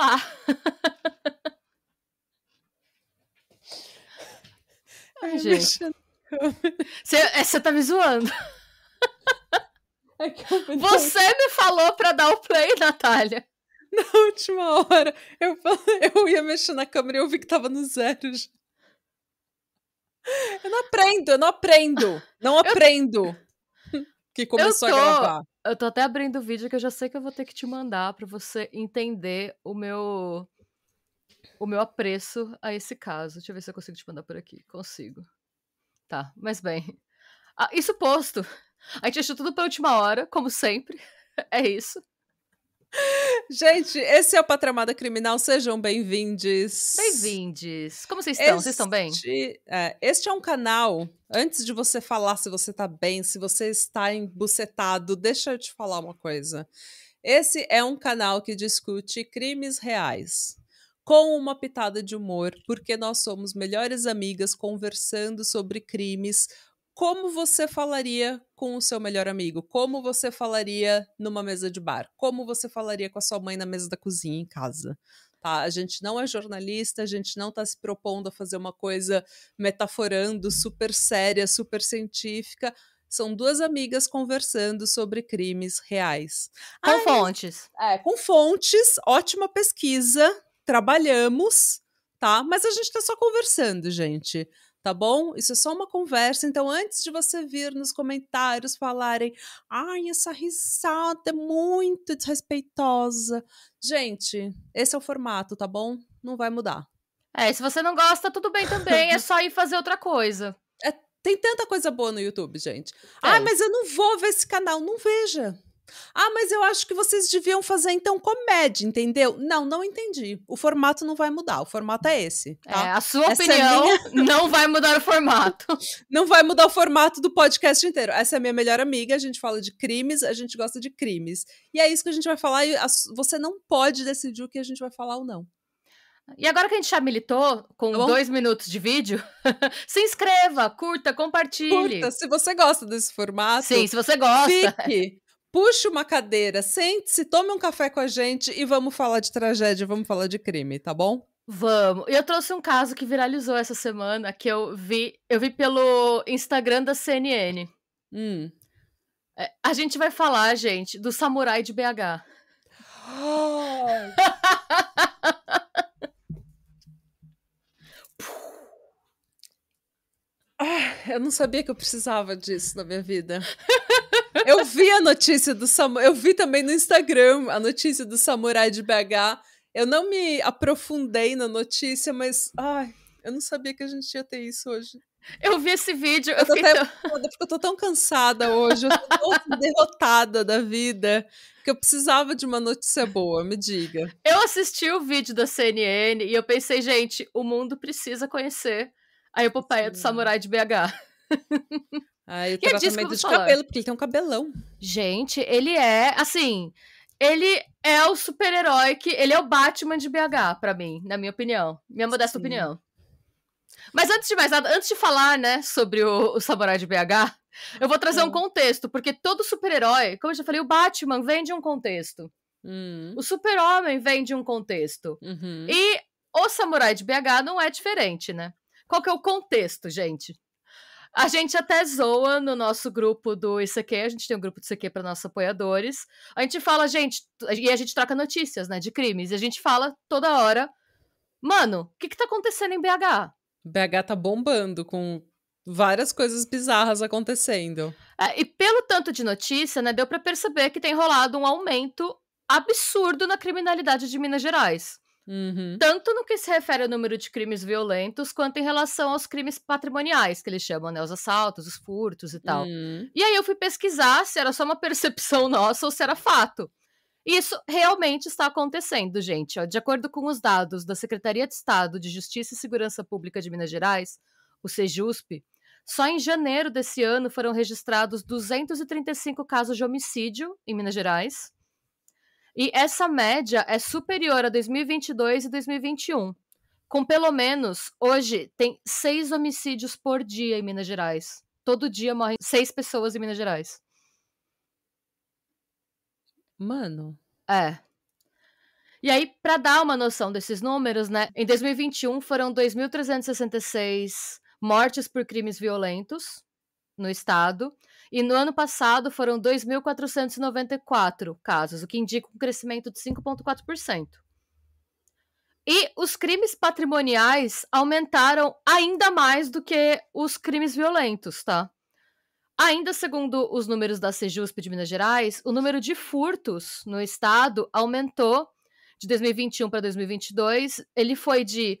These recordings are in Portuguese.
Ai, gente. Você é, tá me zoando. É Você me falou pra dar o play, Natália. Na última hora, eu, eu ia mexer na câmera e eu vi que tava no zero. Eu não aprendo, eu não aprendo. Não aprendo. Eu... Que começou tô... a gravar. Eu tô até abrindo o vídeo que eu já sei que eu vou ter que te mandar para você entender o meu o meu apreço a esse caso. Deixa eu ver se eu consigo te mandar por aqui. Consigo. Tá, mas bem. Ah, isso posto. A gente achou tudo pra última hora, como sempre. é isso. Gente, esse é o Patramada Criminal, sejam bem-vindos. Bem-vindos. Como vocês estão? Este, vocês estão bem? É, este é um canal, antes de você falar se você está bem, se você está embucetado, deixa eu te falar uma coisa. Esse é um canal que discute crimes reais, com uma pitada de humor, porque nós somos melhores amigas conversando sobre crimes, como você falaria com o seu melhor amigo? Como você falaria numa mesa de bar? Como você falaria com a sua mãe na mesa da cozinha em casa? Tá? A gente não é jornalista, a gente não está se propondo a fazer uma coisa metaforando, super séria, super científica. São duas amigas conversando sobre crimes reais. Com fontes. É, com fontes, ótima pesquisa, trabalhamos, tá? Mas a gente está só conversando, gente tá bom? Isso é só uma conversa. Então, antes de você vir nos comentários falarem, ai, essa risada é muito desrespeitosa. Gente, esse é o formato, tá bom? Não vai mudar. É, se você não gosta, tudo bem também, é só ir fazer outra coisa. É, tem tanta coisa boa no YouTube, gente. É. Ah, mas eu não vou ver esse canal. Não veja. Ah, mas eu acho que vocês deviam fazer então comédia, entendeu? Não, não entendi. O formato não vai mudar, o formato é esse. Tá? É, a sua Essa é opinião minha... não vai mudar o formato. não vai mudar o formato do podcast inteiro. Essa é a minha melhor amiga, a gente fala de crimes, a gente gosta de crimes. E é isso que a gente vai falar e você não pode decidir o que a gente vai falar ou não. E agora que a gente já militou com tá Bom, dois minutos de vídeo, se inscreva, curta, compartilhe. Curta, se você gosta desse formato. Sim, se você gosta. Fique puxe uma cadeira, sente-se, tome um café com a gente e vamos falar de tragédia, vamos falar de crime, tá bom? Vamos. Eu trouxe um caso que viralizou essa semana que eu vi, eu vi pelo Instagram da CNN. Hum. É, a gente vai falar, gente, do samurai de BH. Oh. Ah, eu não sabia que eu precisava disso na minha vida. Eu vi a notícia do Samurai. Eu vi também no Instagram a notícia do Samurai de BH. Eu não me aprofundei na notícia, mas. Ai, eu não sabia que a gente ia ter isso hoje. Eu vi esse vídeo. Eu, eu tô até tão... eu tô tão cansada hoje, eu tô tão derrotada da vida que eu precisava de uma notícia boa, me diga. Eu assisti o vídeo da CNN e eu pensei, gente, o mundo precisa conhecer a epopeia Sim. do samurai de BH. Aí ah, o e tratamento é de cabelo, porque ele tem um cabelão. Gente, ele é, assim, ele é o super-herói que... Ele é o Batman de BH, para mim, na minha opinião. Minha modesta Sim. opinião. Mas antes de mais nada, antes de falar, né, sobre o, o Samurai de BH, eu vou trazer um hum. contexto, porque todo super-herói, como eu já falei, o Batman vem de um contexto. Hum. O super-homem vem de um contexto. Uhum. E o Samurai de BH não é diferente, né? Qual que é o contexto, gente? A gente até zoa no nosso grupo do Isso Aqui, a gente tem um grupo do Isso Aqui para nossos apoiadores. A gente fala, gente, e a gente troca notícias, né, de crimes. E a gente fala toda hora, mano, o que que tá acontecendo em BH? BH tá bombando com várias coisas bizarras acontecendo. É, e pelo tanto de notícia, né, deu para perceber que tem rolado um aumento absurdo na criminalidade de Minas Gerais. Uhum. Tanto no que se refere ao número de crimes violentos, quanto em relação aos crimes patrimoniais, que eles chamam, né? Os assaltos, os furtos e tal. Uhum. E aí eu fui pesquisar se era só uma percepção nossa ou se era fato. E isso realmente está acontecendo, gente. De acordo com os dados da Secretaria de Estado de Justiça e Segurança Pública de Minas Gerais, o SEJUSP, só em janeiro desse ano foram registrados 235 casos de homicídio em Minas Gerais, e essa média é superior a 2022 e 2021, com pelo menos, hoje, tem seis homicídios por dia em Minas Gerais. Todo dia morrem seis pessoas em Minas Gerais. Mano. É. E aí, para dar uma noção desses números, né? Em 2021 foram 2.366 mortes por crimes violentos, no estado. E no ano passado foram 2.494 casos, o que indica um crescimento de 5,4%. E os crimes patrimoniais aumentaram ainda mais do que os crimes violentos, tá? Ainda segundo os números da CEJUSP de Minas Gerais, o número de furtos no estado aumentou de 2021 para 2022. Ele foi de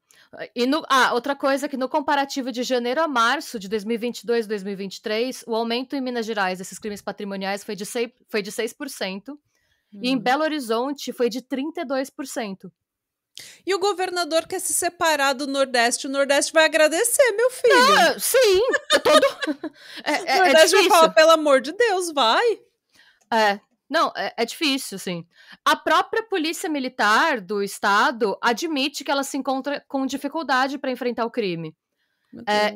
E no, ah, outra coisa é que no comparativo de janeiro a março de 2022 e 2023, o aumento em Minas Gerais desses crimes patrimoniais foi de 6%, foi de 6% hum. e em hum. Belo Horizonte foi de 32%. E o governador quer se separar do Nordeste. O Nordeste vai agradecer, meu filho. Não, ah, sim, todo. É, é, é, o Nordeste é vai falar, pelo amor de Deus, vai. É, não, é, é difícil, sim. A própria polícia militar do estado admite que ela se encontra com dificuldade para enfrentar o crime. É,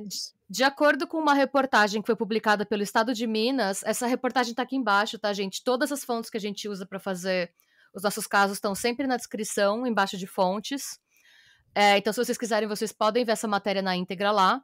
de acordo com uma reportagem que foi publicada pelo Estado de Minas, essa reportagem está aqui embaixo, tá, gente? Todas as fontes que a gente usa para fazer os nossos casos estão sempre na descrição, embaixo de fontes. É, então, se vocês quiserem, vocês podem ver essa matéria na íntegra lá.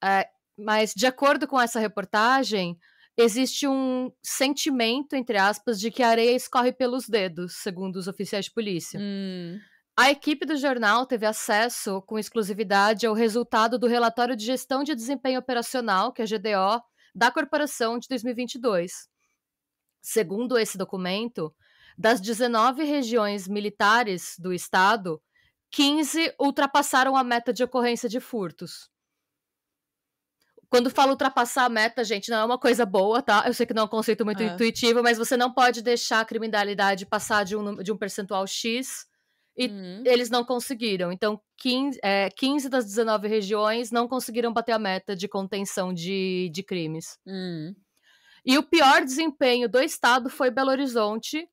É, mas, de acordo com essa reportagem, existe um sentimento, entre aspas, de que a areia escorre pelos dedos, segundo os oficiais de polícia. Hum. A equipe do jornal teve acesso com exclusividade ao resultado do relatório de gestão de desempenho operacional, que é a GDO, da corporação de 2022. Segundo esse documento, das 19 regiões militares do estado, 15 ultrapassaram a meta de ocorrência de furtos. Quando falo ultrapassar a meta, gente, não é uma coisa boa, tá? Eu sei que não é um conceito muito é. intuitivo, mas você não pode deixar a criminalidade passar de um, de um percentual X e uhum. eles não conseguiram. Então, 15, é, 15 das 19 regiões não conseguiram bater a meta de contenção de, de crimes. Uhum. E o pior desempenho do estado foi Belo Horizonte,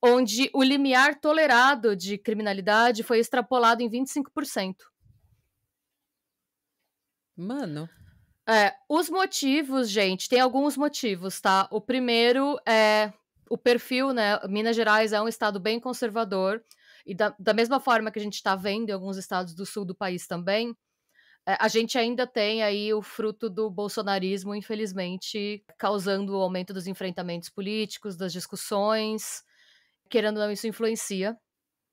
onde o limiar tolerado de criminalidade foi extrapolado em 25%. Mano. É, os motivos, gente, tem alguns motivos, tá? O primeiro é o perfil, né? Minas Gerais é um estado bem conservador, e da, da mesma forma que a gente está vendo em alguns estados do sul do país também, é, a gente ainda tem aí o fruto do bolsonarismo, infelizmente, causando o aumento dos enfrentamentos políticos, das discussões. Querendo ou não, isso influencia.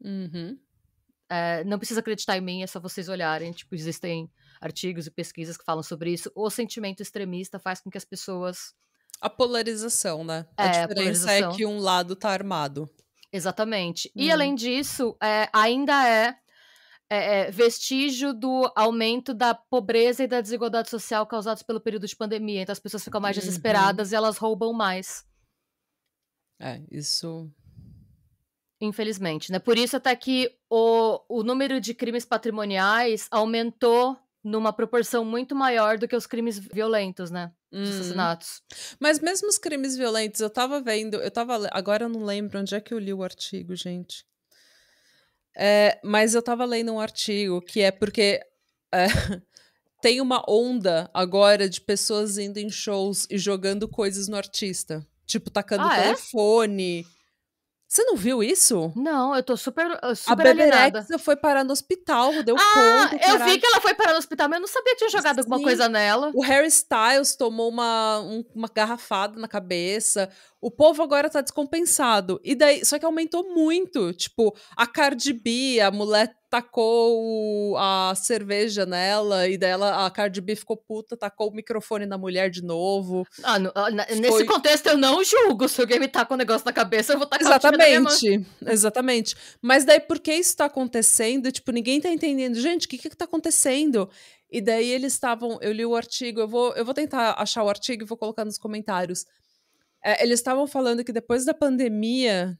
Uhum. É, não precisa acreditar em mim, é só vocês olharem. Tipo, existem artigos e pesquisas que falam sobre isso. O sentimento extremista faz com que as pessoas. A polarização, né? É, a diferença a é que um lado tá armado. Exatamente. Hum. E além disso, é, ainda é, é, é, vestígio do aumento da pobreza e da desigualdade social causados pelo período de pandemia. Então as pessoas ficam mais uhum. desesperadas uhum. e elas roubam mais. É, isso Infelizmente, né? Por isso até que o, o número de crimes patrimoniais aumentou numa proporção muito maior do que os crimes violentos, né? Hum. assassinatos. Mas mesmo os crimes violentos, eu tava vendo, eu tava. Agora eu não lembro onde é que eu li o artigo, gente. É, mas eu tava lendo um artigo que é porque. É, tem uma onda agora de pessoas indo em shows e jogando coisas no artista. Tipo, tacando ah, é? telefone. É? Você não viu isso? Não, eu tô super, super a alienada. A foi parar no hospital, deu ah, ponto. Eu vi que ela foi parar no hospital, mas eu não sabia que tinha jogado Sim. alguma coisa nela. O Harry Styles tomou uma, um, uma garrafada na cabeça. O povo agora tá descompensado. E daí, só que aumentou muito. Tipo, a Cardi B, a mulher tacou a cerveja nela e dela a Cardi B ficou puta, tacou o microfone na mulher de novo. Ah, no, na, Foi... nesse contexto eu não julgo. Se alguém me taca um negócio na cabeça, eu vou tacar Exatamente. Exatamente. Mas daí por que isso tá acontecendo? Tipo, ninguém tá entendendo. Gente, o que que tá acontecendo? E daí eles estavam, eu li o artigo, eu vou eu vou tentar achar o artigo e vou colocar nos comentários. É, eles estavam falando que depois da pandemia,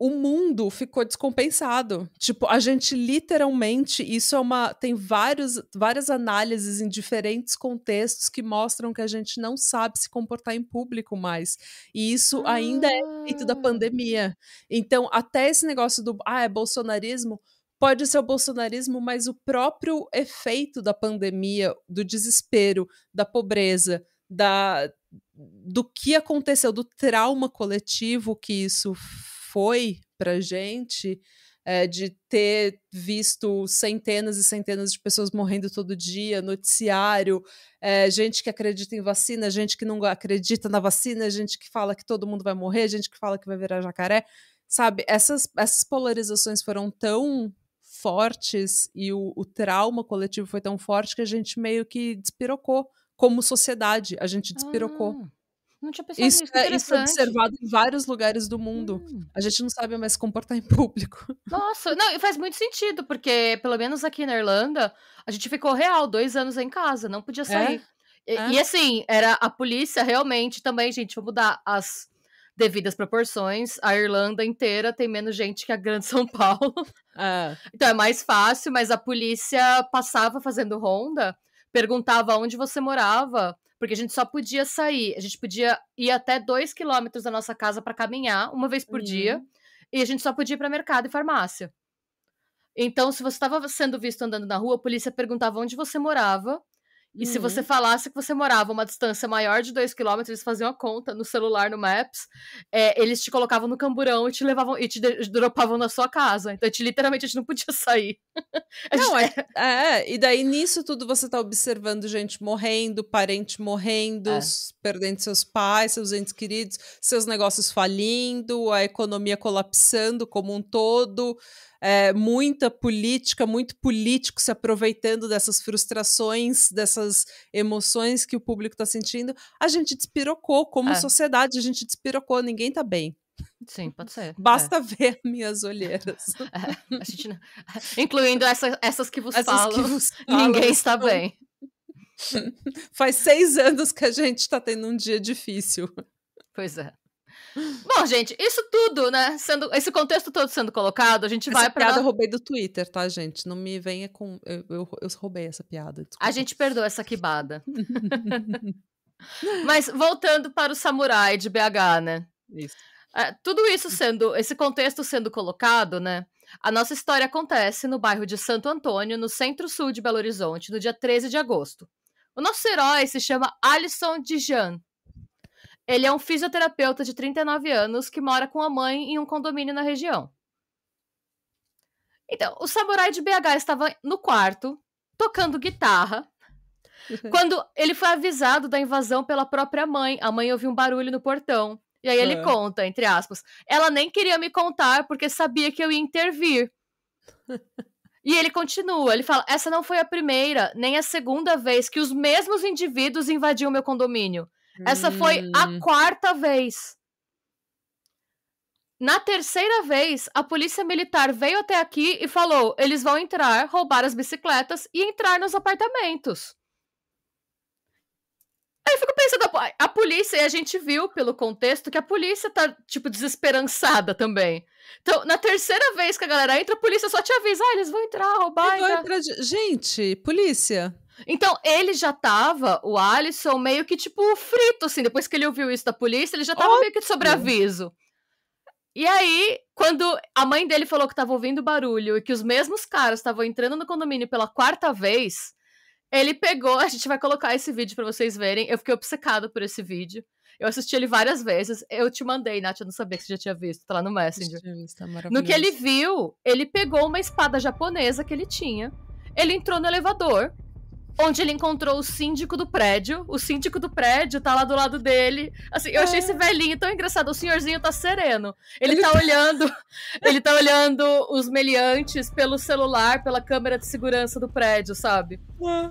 o mundo ficou descompensado. Tipo, a gente literalmente, isso é uma, tem vários, várias análises em diferentes contextos que mostram que a gente não sabe se comportar em público mais. E isso ah. ainda é feito da ah. pandemia. Então, até esse negócio do, ah, é bolsonarismo, pode ser o bolsonarismo, mas o próprio efeito da pandemia, do desespero, da pobreza, da do que aconteceu, do trauma coletivo que isso foi para gente é, de ter visto centenas e centenas de pessoas morrendo todo dia, noticiário, é, gente que acredita em vacina, gente que não acredita na vacina, gente que fala que todo mundo vai morrer, gente que fala que vai virar jacaré, sabe? Essas, essas polarizações foram tão fortes e o, o trauma coletivo foi tão forte que a gente meio que despirocou como sociedade, a gente despirocou. Ah. Não tinha pensado isso, nisso. É, isso é observado em vários lugares do mundo. Hum. A gente não sabe mais se comportar em público. Nossa, não, faz muito sentido, porque pelo menos aqui na Irlanda, a gente ficou real dois anos em casa, não podia é? sair. É? E, e assim, era a polícia realmente também, gente, vou mudar as devidas proporções, a Irlanda inteira tem menos gente que a Grande São Paulo. É. Então é mais fácil, mas a polícia passava fazendo ronda, perguntava onde você morava, porque a gente só podia sair, a gente podia ir até dois quilômetros da nossa casa para caminhar uma vez por uhum. dia, e a gente só podia ir para mercado e farmácia. Então, se você estava sendo visto andando na rua, a polícia perguntava onde você morava e uhum. se você uhum. falasse que você morava uma distância maior de 2 km, eles faziam a conta no celular, no Maps, é, eles te colocavam no camburão e te levavam e te dropavam na sua casa. Então, a gente, literalmente, a gente não podia sair. não, é, é, e daí nisso tudo você tá observando gente morrendo, parente morrendo, é. perdendo seus pais, seus entes queridos, seus negócios falindo, a economia colapsando como um todo é, muita política, muito político se aproveitando dessas frustrações, dessas emoções que o público está sentindo, a gente despirocou, como é. sociedade, a gente despirocou, ninguém está bem. Sim, pode ser. É. Basta é. ver minhas olheiras. É, a gente não... Incluindo essa, essas que vos essas falam, que vos falam, ninguém está não. bem. Faz seis anos que a gente está tendo um dia difícil. Pois é. Bom, gente, isso tudo, né? Sendo, esse contexto todo sendo colocado, a gente essa vai pra. Essa piada eu roubei do Twitter, tá, gente? Não me venha com. Eu, eu, eu roubei essa piada. Desculpa. A gente perdoa essa quibada. Mas voltando para o samurai de BH, né? Isso. É, tudo isso sendo, esse contexto sendo colocado, né? A nossa história acontece no bairro de Santo Antônio, no centro-sul de Belo Horizonte, no dia 13 de agosto. O nosso herói se chama Alisson Dijan, ele é um fisioterapeuta de 39 anos que mora com a mãe em um condomínio na região. Então, o samurai de BH estava no quarto, tocando guitarra, quando ele foi avisado da invasão pela própria mãe. A mãe ouviu um barulho no portão. E aí ele é. conta, entre aspas. Ela nem queria me contar porque sabia que eu ia intervir. e ele continua, ele fala: essa não foi a primeira, nem a segunda vez que os mesmos indivíduos invadiam meu condomínio. Essa foi a hum. quarta vez. Na terceira vez, a polícia militar veio até aqui e falou: eles vão entrar, roubar as bicicletas e entrar nos apartamentos. Aí eu fico pensando, a polícia, e a gente viu pelo contexto que a polícia tá, tipo, desesperançada também. Então, na terceira vez que a galera entra, a polícia só te avisa: ah, eles vão entrar, roubar. Eles vão Gente, polícia, então, ele já tava, o Alisson, meio que, tipo, frito, assim. Depois que ele ouviu isso da polícia, ele já tava meio que de sobreaviso. E aí, quando a mãe dele falou que tava ouvindo barulho e que os mesmos caras estavam entrando no condomínio pela quarta vez, ele pegou. A gente vai colocar esse vídeo para vocês verem. Eu fiquei obcecado por esse vídeo. Eu assisti ele várias vezes. Eu te mandei, Nath, eu não sabia que você já tinha visto. Tá lá no Messenger. Visto, é no que ele viu, ele pegou uma espada japonesa que ele tinha. Ele entrou no elevador onde ele encontrou o síndico do prédio. O síndico do prédio tá lá do lado dele. Assim, eu achei esse ah. velhinho tão engraçado. O senhorzinho tá sereno. Ele, ele tá, tá olhando, ele tá olhando os meliantes pelo celular, pela câmera de segurança do prédio, sabe?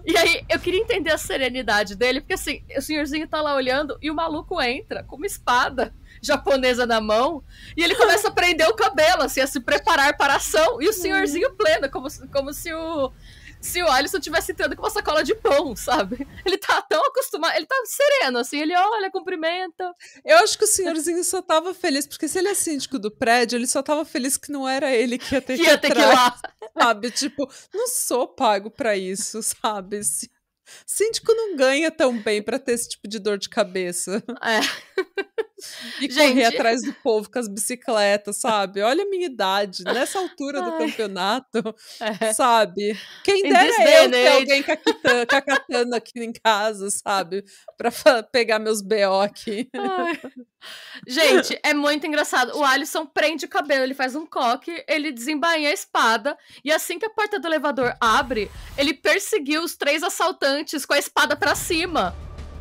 É. E aí eu queria entender a serenidade dele, porque assim, o senhorzinho tá lá olhando e o maluco entra com uma espada japonesa na mão e ele começa a prender o cabelo, assim, a se preparar para a ação. E o hum. senhorzinho pleno, como, como se o se o Alisson tivesse entrando com uma sacola de pão, sabe? Ele tá tão acostumado, ele tá sereno, assim, ele olha, cumprimenta. Eu acho que o senhorzinho só tava feliz, porque se ele é síndico do prédio, ele só tava feliz que não era ele que ia ter que, que, ia ter atrás, que ir lá. Sabe? Tipo, não sou pago para isso, sabe? Síndico não ganha tão bem para ter esse tipo de dor de cabeça. É. E Gente... correr atrás do povo com as bicicletas, sabe? Olha a minha idade, nessa altura do Ai. campeonato, é. sabe? Quem In dera eu né? ter alguém com a, katana aqui em casa, sabe? Pra pegar meus BO aqui. Ai. Gente, é muito engraçado. O Alisson prende o cabelo, ele faz um coque, ele desembainha a espada, e assim que a porta do elevador abre, ele perseguiu os três assaltantes com a espada para cima.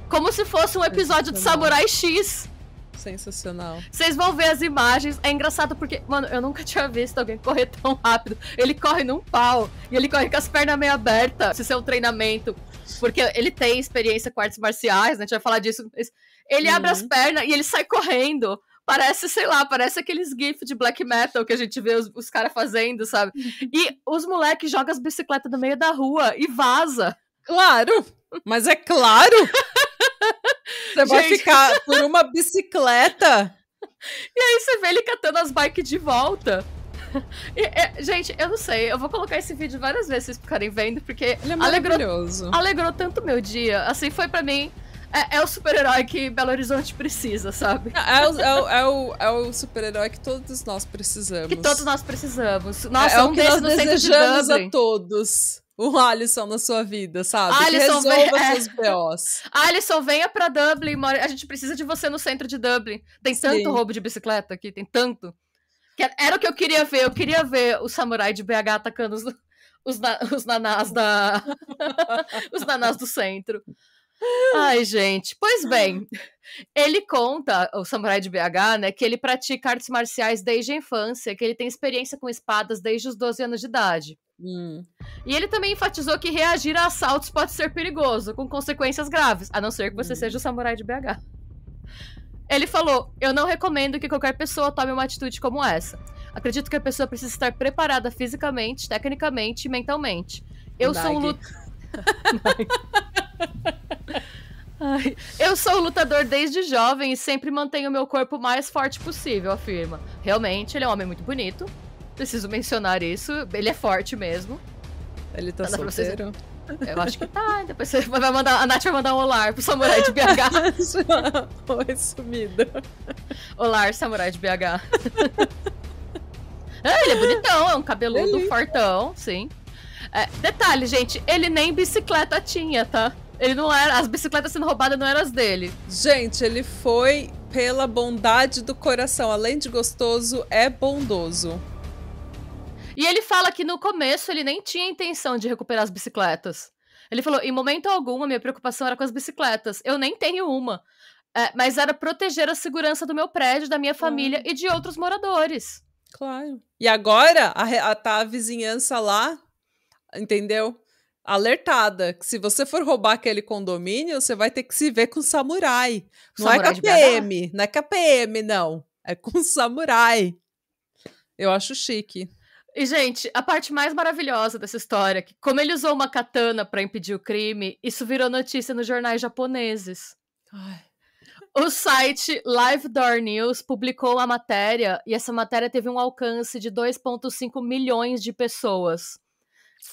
Como se fosse um episódio de Samurai X. Sensacional. Vocês vão ver as imagens. É engraçado porque, mano, eu nunca tinha visto alguém correr tão rápido. Ele corre num pau e ele corre com as pernas meio abertas. se seu é treinamento. Porque ele tem experiência com artes marciais, né? A gente vai falar disso. Ele uhum. abre as uhum. pernas e ele sai correndo. Parece, sei lá, parece aqueles GIFs de black metal que a gente vê os, os caras fazendo, sabe? E os moleques jogam as bicicletas no meio da rua e vaza. Claro! Mas é claro! Você vai ficar por uma bicicleta? E aí você vê ele catando as bikes de volta. E, é, gente, eu não sei, eu vou colocar esse vídeo várias vezes vocês ficarem vendo, porque ele é maravilhoso. Alegrou, alegrou tanto meu dia. Assim, foi para mim. É, é o super-herói que Belo Horizonte precisa, sabe? É, é o, é, o, é o, é o super-herói que todos nós precisamos. Que todos nós precisamos. É, Nossa, é, um o que nós desejamos de a todos o Alisson na sua vida, sabe? Alisson resolva vem... É. seus BOs. Alisson, venha pra Dublin, a gente precisa de você no centro de Dublin. Tem Sim. tanto roubo de bicicleta aqui, tem tanto. Era o que eu queria ver, eu queria ver o samurai de BH atacando os, os, na, os nanás da... os nanás do centro. Ai, gente. Pois bem, ele conta, o samurai de BH, né, que ele pratica artes marciais desde a infância, que ele tem experiência com espadas desde os 12 anos de idade. Hum. E ele também enfatizou que reagir a assaltos pode ser perigoso, com consequências graves, a não ser que você hum. seja o samurai de BH. Ele falou: Eu não recomendo que qualquer pessoa tome uma atitude como essa. Acredito que a pessoa precisa estar preparada fisicamente, tecnicamente e mentalmente. Eu Nike. sou um lut... Eu sou lutador desde jovem e sempre mantenho meu corpo o mais forte possível, afirma. Realmente, ele é um homem muito bonito, Preciso mencionar isso. Ele é forte mesmo. Ele tá Nada solteiro? Eu acho que tá. Depois você vai mandar, a Nath vai mandar um olar pro samurai de BH. Oi, sumido. Olar, samurai de BH. Ah, ele é bonitão, é um cabeludo Delícia. É fortão, sim. É, detalhe, gente, ele nem bicicleta tinha, tá? Ele não era. As bicicletas sendo roubadas não eram as dele. Gente, ele foi pela bondade do coração. Além de gostoso, é bondoso. E ele fala que no começo ele nem tinha intenção de recuperar as bicicletas. Ele falou: em momento algum, a minha preocupação era com as bicicletas. Eu nem tenho uma. É, mas era proteger a segurança do meu prédio, da minha família e de outros moradores. Claro. E agora a, a, tá a vizinhança lá, entendeu? Alertada que se você for roubar aquele condomínio, você vai ter que se ver com samurai. Não é samurai é KPM, não é KPM, não. É com é samurai. Eu acho chique. E, gente, a parte mais maravilhosa dessa história, é que como ele usou uma katana para impedir o crime, isso virou notícia nos jornais japoneses. Ai. O site Live Door News publicou a matéria e essa matéria teve um alcance de 2,5 milhões de pessoas.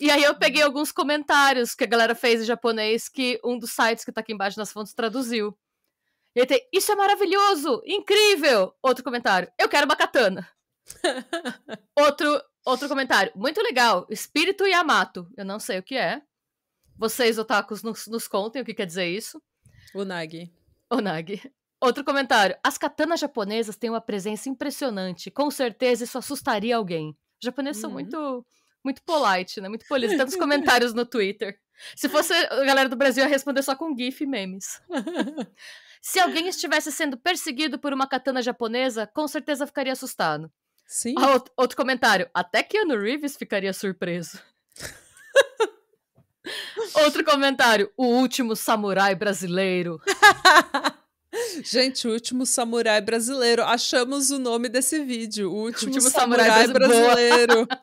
E aí eu peguei alguns comentários que a galera fez em japonês que um dos sites que tá aqui embaixo nas fontes traduziu. E aí tem, isso é maravilhoso, incrível! Outro comentário, eu quero uma katana. Outro, Outro comentário. Muito legal. Espírito Yamato. Eu não sei o que é. Vocês, otakus, nos, nos contem o que quer dizer isso. Unagi. Unagi. Outro comentário. As katanas japonesas têm uma presença impressionante. Com certeza isso assustaria alguém. Os japoneses uhum. são muito, muito polite, né? Muito polidos. Tantos comentários no Twitter. Se fosse a galera do Brasil, ia responder só com gif e memes. Se alguém estivesse sendo perseguido por uma katana japonesa, com certeza ficaria assustado. Sim. Ah, outro, comentário. Até que ano Reeves ficaria surpreso. outro comentário. O último samurai brasileiro. Gente, o último samurai brasileiro. Achamos o nome desse vídeo. O último, o último samurai, samurai, brasileiro.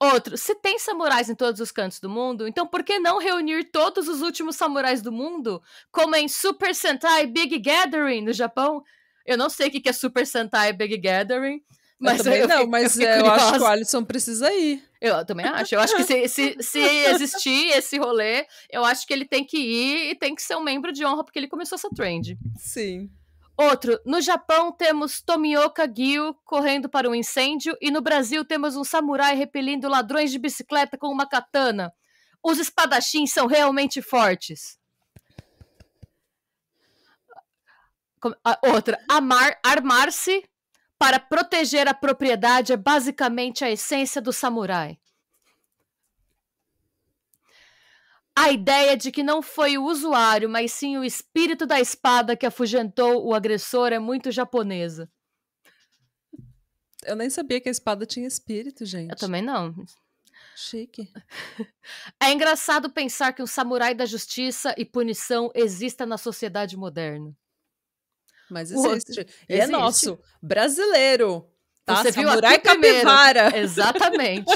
Outro, se tem samurais em todos os cantos do mundo, então por que não reunir todos os últimos samurais do mundo, como em Super Sentai Big Gathering no Japão? Eu não sei o que é Super Sentai Big Gathering, mas eu, eu não, mas eu, é, eu acho que o Alisson precisa ir. Eu também acho. Eu acho que se, se, se, existir esse rolê, eu acho que ele tem que ir e tem que ser um membro de honra, porque ele começou essa trend. Sim. Outro, no Japão temos Tomioka Gyu correndo para um incêndio e no Brasil temos um samurai repelindo ladrões de bicicleta com uma katana. Os espadachins são realmente fortes. Outra, amar, armar-se para proteger a propriedade é basicamente a essência do samurai. A ideia de que não foi o usuário, mas sim o espírito da espada que afugentou o agressor é muito japonesa. Eu nem sabia que a espada tinha espírito, gente. Eu também não. Chique. É engraçado pensar que um samurai da justiça e punição exista na sociedade moderna. Mas existe. E é nosso. Brasileiro. Tá? Você Samurai viu Capivara. Exatamente.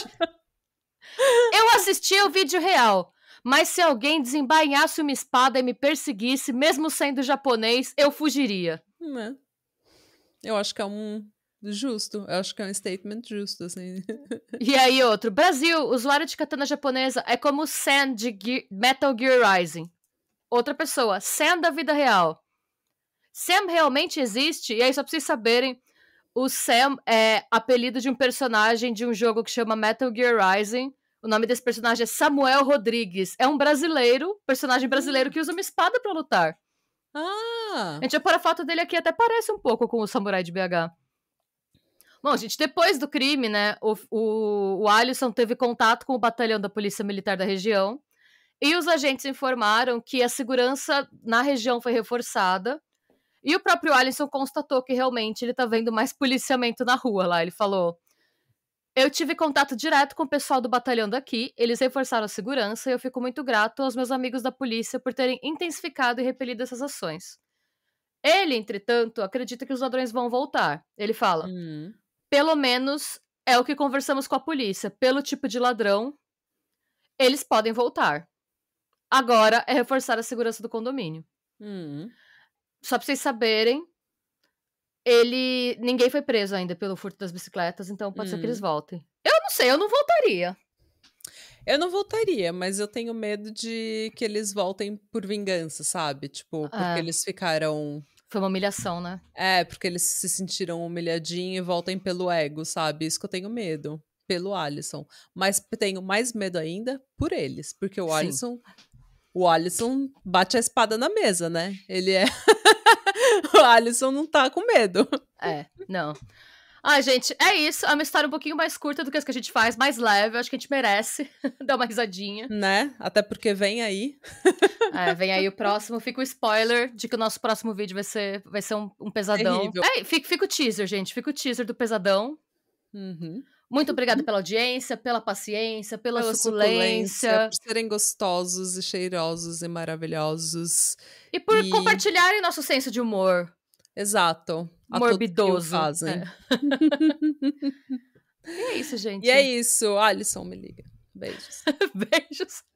eu assisti o vídeo real. Mas se alguém desembainhasse uma espada e me perseguisse, mesmo sendo japonês, eu fugiria. É. Eu acho que é um justo. Eu acho que é um statement justo, assim. E aí, outro. Brasil, usuário de katana japonesa é como Sam de Ge Metal Gear Rising. Outra pessoa, Sam da vida real. Sam realmente existe? E aí, só pra vocês saberem, o Sam é apelido de um personagem de um jogo que chama Metal Gear Rising. O nome desse personagem é Samuel Rodrigues. É um brasileiro, personagem brasileiro hum. que usa uma espada para lutar. Ah! A gente vai pôr a foto dele aqui, até parece um pouco com o samurai de BH. Bom, gente, depois do crime, né, o, o, o Alisson teve contato com o batalhão da Polícia Militar da região e os agentes informaram que a segurança na região foi reforçada e o próprio Alisson constatou que realmente ele tá vendo mais policiamento na rua lá. Ele falou: Eu tive contato direto com o pessoal do batalhão daqui, eles reforçaram a segurança e eu fico muito grato aos meus amigos da polícia por terem intensificado e repelido essas ações. Ele, entretanto, acredita que os ladrões vão voltar. Ele fala: uhum. Pelo menos é o que conversamos com a polícia. Pelo tipo de ladrão, eles podem voltar. Agora é reforçar a segurança do condomínio. Uhum só pra vocês saberem, ele. Ninguém foi preso ainda pelo furto das bicicletas, então pode hum. ser que eles hum. voltem. Eu não sei, eu não voltaria. Eu não voltaria, mas eu tenho medo de que eles voltem por vingança, sabe? Tipo, porque é. eles ficaram. Foi uma humilhação, né? É, porque eles se sentiram humilhadinhos e voltem pelo ego, sabe? Isso que eu tenho medo. Pelo Alisson. Mas tenho mais medo ainda por eles, porque o Sim. Alisson o Alisson bate a espada na mesa, né? Ele é. o Alisson não tá com medo. É, não. Ah, gente, é isso. É uma história um pouquinho mais curta do que as que a gente faz, mais leve. acho que a gente merece dar uma risadinha. Né? Até porque vem aí. é, vem aí o próximo. Fica o spoiler de que o nosso próximo vídeo vai ser, vai ser um, um pesadão. Terrível. É, fica, fica o teaser, gente. Fica o teaser do pesadão. Uhum. Muito obrigada uhum. pela audiência, pela paciência, pela, pela suculência. suculência. Por serem gostosos e cheirosos e maravilhosos. E por e... compartilharem nosso senso de humor. Exato. Morbidoso. fazem. É. e é isso, gente. E é isso. Alisson, me liga. Beijos. Beijos.